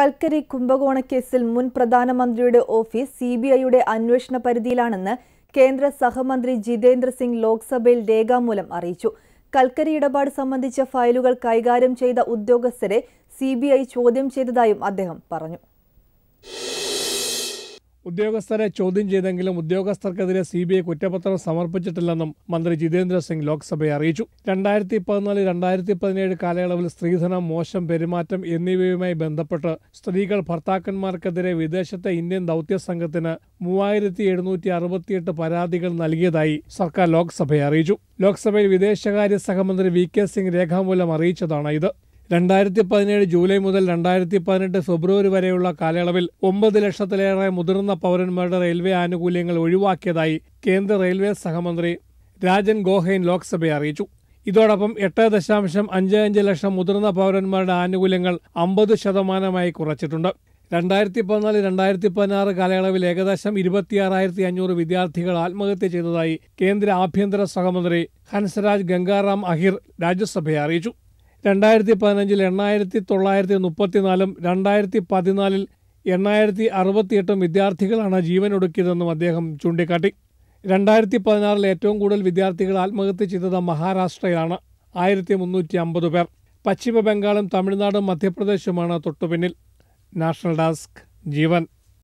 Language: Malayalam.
കൽക്കരി കുംഭകോണക്കേസിൽ മുൻ പ്രധാനമന്ത്രിയുടെ ഓഫീസ് സി ബി ഐയുടെ അന്വേഷണ പരിധിയിലാണെന്ന് കേന്ദ്ര സഹമന്ത്രി ജിതേന്ദ്ര സിംഗ് ലോക്സഭയിൽ രേഖാമൂലം അറിയിച്ചു കൽക്കരി ഇടപാട് സംബന്ധിച്ച ഫയലുകൾ കൈകാര്യം ചെയ്ത ഉദ്യോഗസ്ഥരെ സി ചോദ്യം ചെയ്തതായും അദ്ദേഹം പറഞ്ഞു ഉദ്യോഗസ്ഥരെ ചോദ്യം ചെയ്തെങ്കിലും ഉദ്യോഗസ്ഥർക്കെതിരെ സി ബി ഐ കുറ്റപത്രം സമർപ്പിച്ചിട്ടില്ലെന്നും മന്ത്രി ജിതേന്ദ്ര സിംഗ് ലോക്സഭയെ അറിയിച്ചു രണ്ടായിരത്തി പതിനാല് രണ്ടായിരത്തി പതിനേഴ് കാലയളവിൽ സ്ത്രീധനം മോശം പെരുമാറ്റം എന്നിവയുമായി ബന്ധപ്പെട്ട് സ്ത്രീകൾ ഭർത്താക്കന്മാർക്കെതിരെ വിദേശത്തെ ഇന്ത്യൻ ദൗത്യ സംഘത്തിന് മൂവായിരത്തി എഴുന്നൂറ്റി അറുപത്തിയെട്ട് പരാതികൾ നൽകിയതായി സർക്കാർ ലോക്സഭയെ അറിയിച്ചു ലോക്സഭയിൽ വിദേശകാര്യ സഹമന്ത്രി വി കെ സിംഗ് രേഖാമൂലം അറിയിച്ചതാണ് ഇത് രണ്ടായിരത്തി പതിനേഴ് ജൂലൈ മുതൽ രണ്ടായിരത്തി പതിനെട്ട് ഫെബ്രുവരി വരെയുള്ള കാലയളവിൽ ഒമ്പത് ലക്ഷത്തിലേറെ മുതിർന്ന പൗരന്മാരുടെ റെയിൽവേ ആനുകൂല്യങ്ങൾ ഒഴിവാക്കിയതായി കേന്ദ്ര റെയിൽവേ സഹമന്ത്രി രാജൻ ഗോഹൈൻ ലോക്സഭയെ അറിയിച്ചു ഇതോടൊപ്പം എട്ട് ദശാംശം അഞ്ച് അഞ്ച് ലക്ഷം മുതിർന്ന പൗരന്മാരുടെ ആനുകൂല്യങ്ങൾ അമ്പത് ശതമാനമായി കുറച്ചിട്ടുണ്ട് രണ്ടായിരത്തി പതിനാല് രണ്ടായിരത്തി പതിനാറ് കാലയളവിൽ ഏകദേശം ഇരുപത്തിയാറായിരത്തി അഞ്ഞൂറ് വിദ്യാർത്ഥികൾ ആത്മഹത്യ ചെയ്തതായി കേന്ദ്ര ആഭ്യന്തര സഹമന്ത്രി ഹൻസരാജ് ഗംഗാറാം അഹിർ രാജ്യസഭയെ അറിയിച്ചു രണ്ടായിരത്തി പതിനഞ്ചിൽ എണ്ണായിരത്തി തൊള്ളായിരത്തി മുപ്പത്തിനാലും രണ്ടായിരത്തി പതിനാലിൽ എണ്ണായിരത്തി അറുപത്തിയെട്ടും വിദ്യാർത്ഥികളാണ് ജീവൻ ഒടുക്കിയതെന്നും അദ്ദേഹം ചൂണ്ടിക്കാട്ടി രണ്ടായിരത്തി പതിനാറിൽ ഏറ്റവും കൂടുതൽ വിദ്യാർത്ഥികൾ ആത്മഹത്യ ചെയ്തത് മഹാരാഷ്ട്രയിലാണ് ആയിരത്തി മുന്നൂറ്റി അമ്പത് പേർ പശ്ചിമ ബംഗാളും തമിഴ്നാടും മധ്യപ്രദേശുമാണ് തൊട്ടുപിന്നിൽ നാഷണൽ ഡെസ്ക് ജീവൻ